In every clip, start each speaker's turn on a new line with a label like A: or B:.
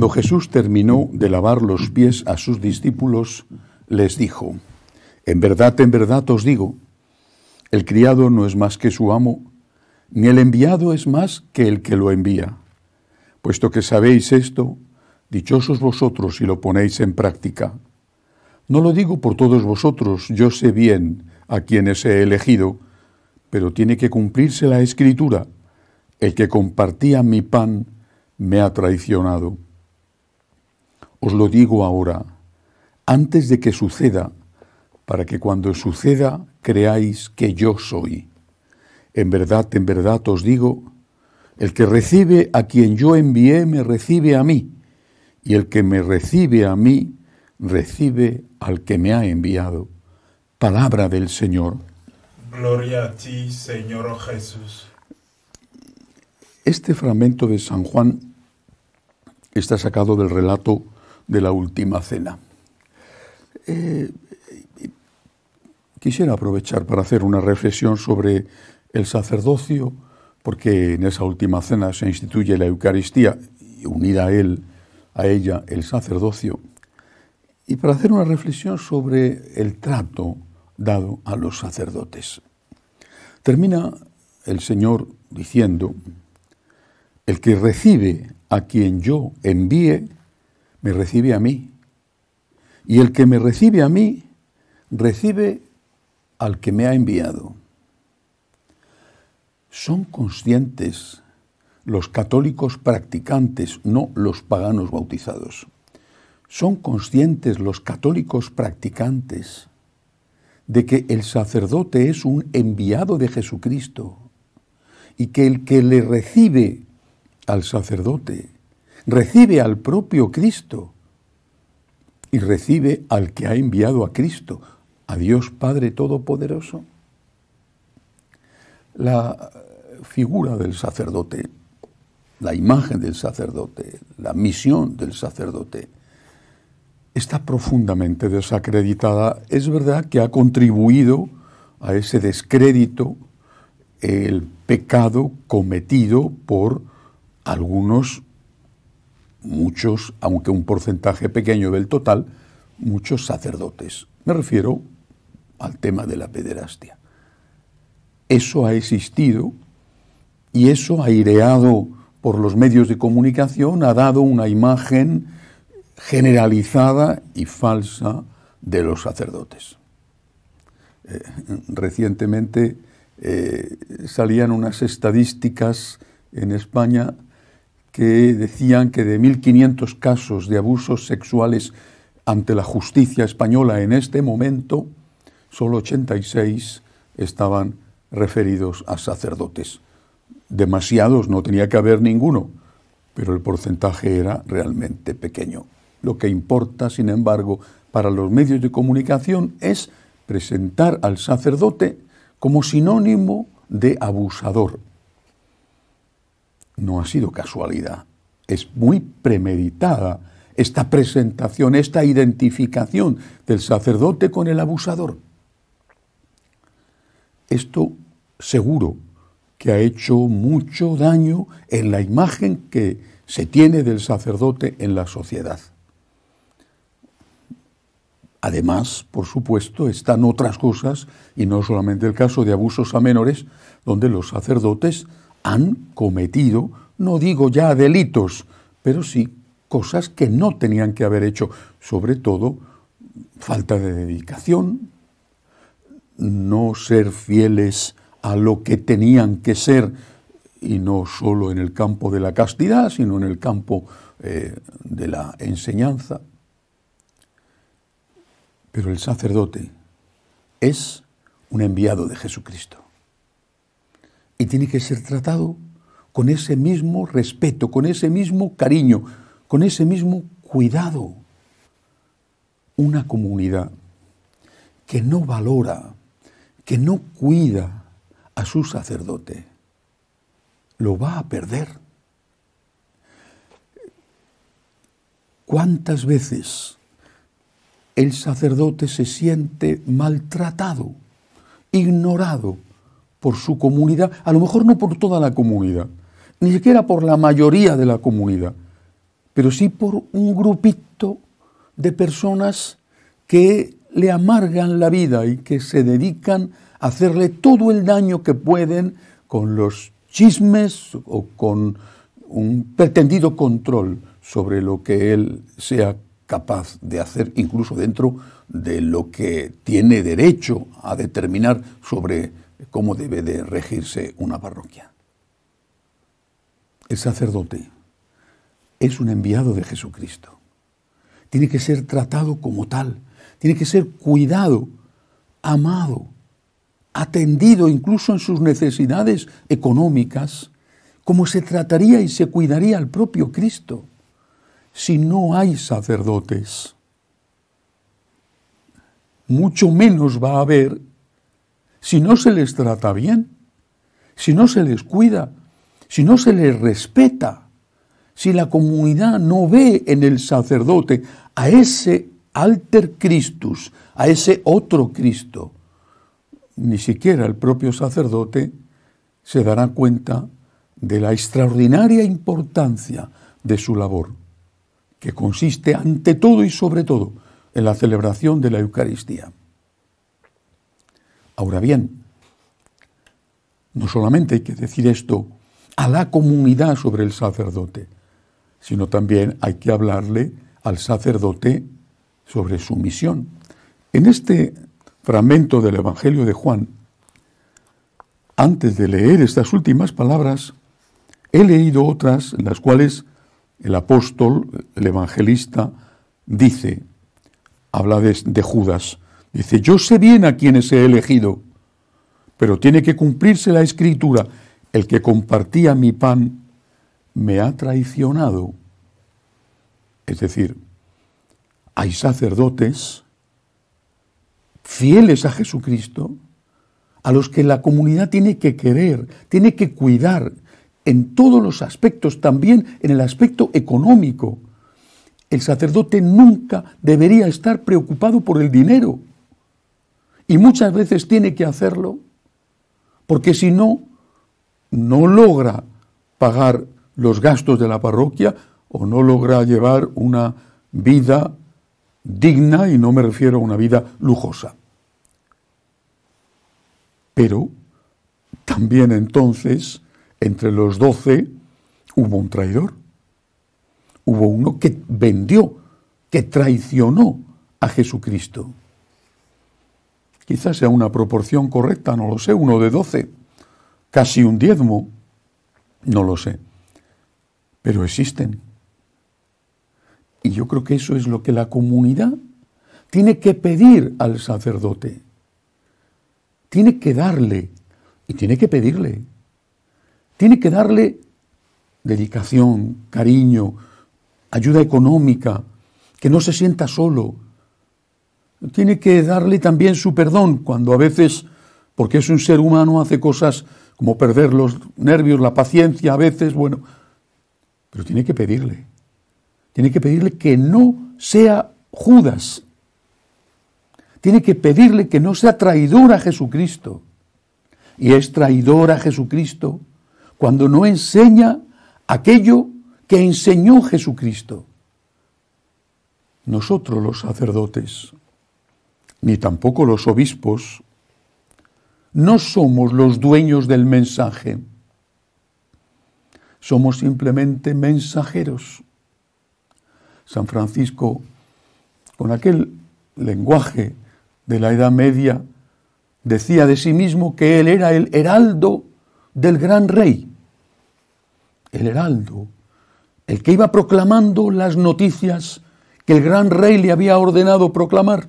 A: Cuando Jesús terminó de lavar los pies a sus discípulos, les dijo, En verdad, en verdad os digo, el criado no es más que su amo, ni el enviado es más que el que lo envía. Puesto que sabéis esto, dichosos vosotros si lo ponéis en práctica. No lo digo por todos vosotros, yo sé bien a quienes he elegido, pero tiene que cumplirse la escritura. El que compartía mi pan me ha traicionado. Os lo digo ahora, antes de que suceda, para que cuando suceda creáis que yo soy. En verdad, en verdad os digo, el que recibe a quien yo envié me recibe a mí, y el que me recibe a mí recibe al que me ha enviado. Palabra del Señor. Gloria a ti, Señor Jesús. Este fragmento de San Juan está sacado del relato de la última cena. Eh, quisiera aprovechar para hacer una reflexión sobre el sacerdocio, porque en esa última cena se instituye la Eucaristía y unida a él, a ella, el sacerdocio, y para hacer una reflexión sobre el trato dado a los sacerdotes. Termina el Señor diciendo, el que recibe a quien yo envíe, me recibe a mí. Y el que me recibe a mí, recibe al que me ha enviado. ¿Son conscientes los católicos practicantes, no los paganos bautizados? ¿Son conscientes los católicos practicantes de que el sacerdote es un enviado de Jesucristo y que el que le recibe al sacerdote recibe al propio Cristo y recibe al que ha enviado a Cristo, a Dios Padre Todopoderoso. La figura del sacerdote, la imagen del sacerdote, la misión del sacerdote, está profundamente desacreditada. Es verdad que ha contribuido a ese descrédito el pecado cometido por algunos muchos, aunque un porcentaje pequeño del total, muchos sacerdotes. Me refiero al tema de la pederastia. Eso ha existido y eso, aireado por los medios de comunicación, ha dado una imagen generalizada y falsa de los sacerdotes. Eh, recientemente eh, salían unas estadísticas en España que decían que de 1.500 casos de abusos sexuales ante la justicia española en este momento, solo 86 estaban referidos a sacerdotes. Demasiados, no tenía que haber ninguno, pero el porcentaje era realmente pequeño. Lo que importa, sin embargo, para los medios de comunicación es presentar al sacerdote como sinónimo de abusador no ha sido casualidad, es muy premeditada esta presentación, esta identificación del sacerdote con el abusador. Esto seguro que ha hecho mucho daño en la imagen que se tiene del sacerdote en la sociedad. Además, por supuesto, están otras cosas, y no solamente el caso de abusos a menores, donde los sacerdotes han cometido, no digo ya delitos, pero sí cosas que no tenían que haber hecho, sobre todo falta de dedicación, no ser fieles a lo que tenían que ser, y no solo en el campo de la castidad, sino en el campo eh, de la enseñanza. Pero el sacerdote es un enviado de Jesucristo y tiene que ser tratado con ese mismo respeto, con ese mismo cariño, con ese mismo cuidado. Una comunidad que no valora, que no cuida a su sacerdote, lo va a perder. ¿Cuántas veces el sacerdote se siente maltratado, ignorado, por su comunidad, a lo mejor no por toda la comunidad, ni siquiera por la mayoría de la comunidad, pero sí por un grupito de personas que le amargan la vida y que se dedican a hacerle todo el daño que pueden con los chismes o con un pretendido control sobre lo que él sea capaz de hacer, incluso dentro de lo que tiene derecho a determinar sobre cómo debe de regirse una parroquia. El sacerdote es un enviado de Jesucristo. Tiene que ser tratado como tal, tiene que ser cuidado, amado, atendido incluso en sus necesidades económicas, como se trataría y se cuidaría al propio Cristo si no hay sacerdotes. Mucho menos va a haber si no se les trata bien, si no se les cuida, si no se les respeta, si la comunidad no ve en el sacerdote a ese alter Christus, a ese otro Cristo, ni siquiera el propio sacerdote se dará cuenta de la extraordinaria importancia de su labor, que consiste ante todo y sobre todo en la celebración de la Eucaristía. Ahora bien, no solamente hay que decir esto a la comunidad sobre el sacerdote, sino también hay que hablarle al sacerdote sobre su misión. En este fragmento del Evangelio de Juan, antes de leer estas últimas palabras, he leído otras en las cuales el apóstol, el evangelista, dice, habla de, de Judas, Dice, yo sé bien a quienes he elegido, pero tiene que cumplirse la escritura. El que compartía mi pan me ha traicionado. Es decir, hay sacerdotes fieles a Jesucristo, a los que la comunidad tiene que querer, tiene que cuidar en todos los aspectos, también en el aspecto económico. El sacerdote nunca debería estar preocupado por el dinero. Y muchas veces tiene que hacerlo porque si no, no logra pagar los gastos de la parroquia o no logra llevar una vida digna, y no me refiero a una vida lujosa. Pero también entonces, entre los doce, hubo un traidor. Hubo uno que vendió, que traicionó a Jesucristo quizás sea una proporción correcta, no lo sé, uno de doce, casi un diezmo, no lo sé, pero existen. Y yo creo que eso es lo que la comunidad tiene que pedir al sacerdote, tiene que darle y tiene que pedirle, tiene que darle dedicación, cariño, ayuda económica, que no se sienta solo, tiene que darle también su perdón cuando a veces, porque es un ser humano, hace cosas como perder los nervios, la paciencia a veces, bueno, pero tiene que pedirle, tiene que pedirle que no sea Judas, tiene que pedirle que no sea traidor a Jesucristo. Y es traidor a Jesucristo cuando no enseña aquello que enseñó Jesucristo. Nosotros los sacerdotes ni tampoco los obispos, no somos los dueños del mensaje, somos simplemente mensajeros. San Francisco, con aquel lenguaje de la Edad Media, decía de sí mismo que él era el heraldo del gran rey, el heraldo, el que iba proclamando las noticias que el gran rey le había ordenado proclamar.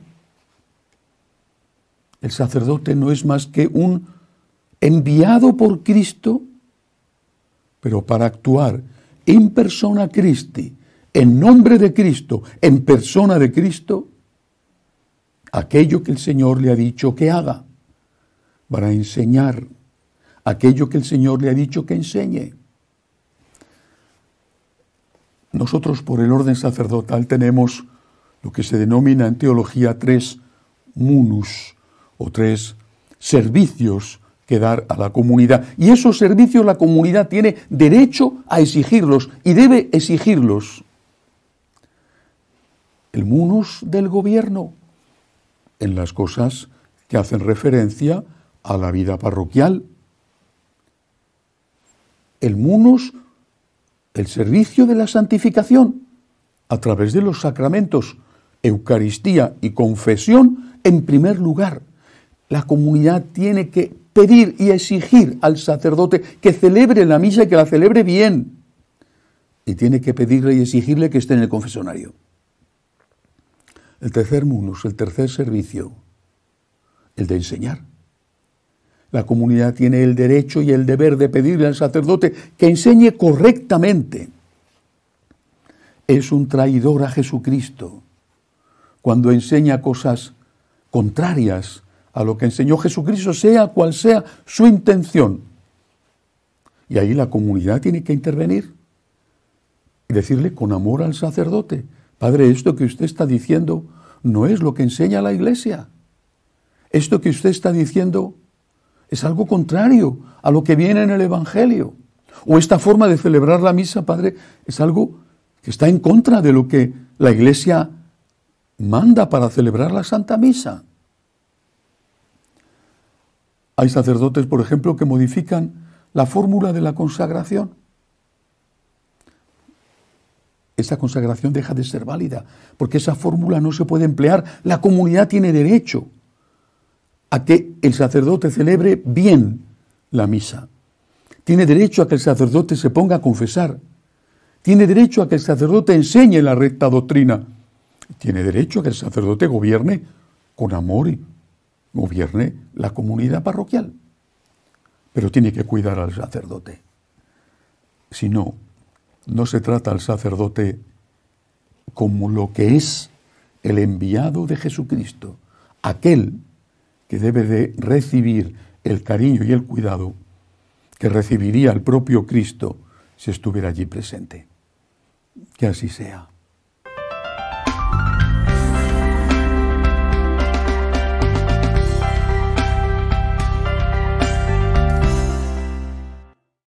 A: El sacerdote no es más que un enviado por Cristo, pero para actuar en persona Cristo, en nombre de Cristo, en persona de Cristo, aquello que el Señor le ha dicho que haga, para enseñar aquello que el Señor le ha dicho que enseñe. Nosotros por el orden sacerdotal tenemos lo que se denomina en teología tres munus, o tres servicios que dar a la comunidad. Y esos servicios la comunidad tiene derecho a exigirlos y debe exigirlos. El munus del gobierno en las cosas que hacen referencia a la vida parroquial. El munus, el servicio de la santificación a través de los sacramentos, Eucaristía y confesión en primer lugar la comunidad tiene que pedir y exigir al sacerdote que celebre la misa y que la celebre bien. Y tiene que pedirle y exigirle que esté en el confesonario. El tercer munus, el tercer servicio, el de enseñar. La comunidad tiene el derecho y el deber de pedirle al sacerdote que enseñe correctamente. Es un traidor a Jesucristo cuando enseña cosas contrarias a lo que enseñó Jesucristo, sea cual sea su intención. Y ahí la comunidad tiene que intervenir y decirle con amor al sacerdote, Padre, esto que usted está diciendo no es lo que enseña la iglesia. Esto que usted está diciendo es algo contrario a lo que viene en el Evangelio. O esta forma de celebrar la misa, Padre, es algo que está en contra de lo que la iglesia manda para celebrar la Santa Misa. Hay sacerdotes, por ejemplo, que modifican la fórmula de la consagración. Esa consagración deja de ser válida, porque esa fórmula no se puede emplear. La comunidad tiene derecho a que el sacerdote celebre bien la misa. Tiene derecho a que el sacerdote se ponga a confesar. Tiene derecho a que el sacerdote enseñe la recta doctrina. Tiene derecho a que el sacerdote gobierne con amor y gobierne la comunidad parroquial, pero tiene que cuidar al sacerdote. Si no, no se trata al sacerdote como lo que es el enviado de Jesucristo, aquel que debe de recibir el cariño y el cuidado que recibiría el propio Cristo si estuviera allí presente. Que así sea.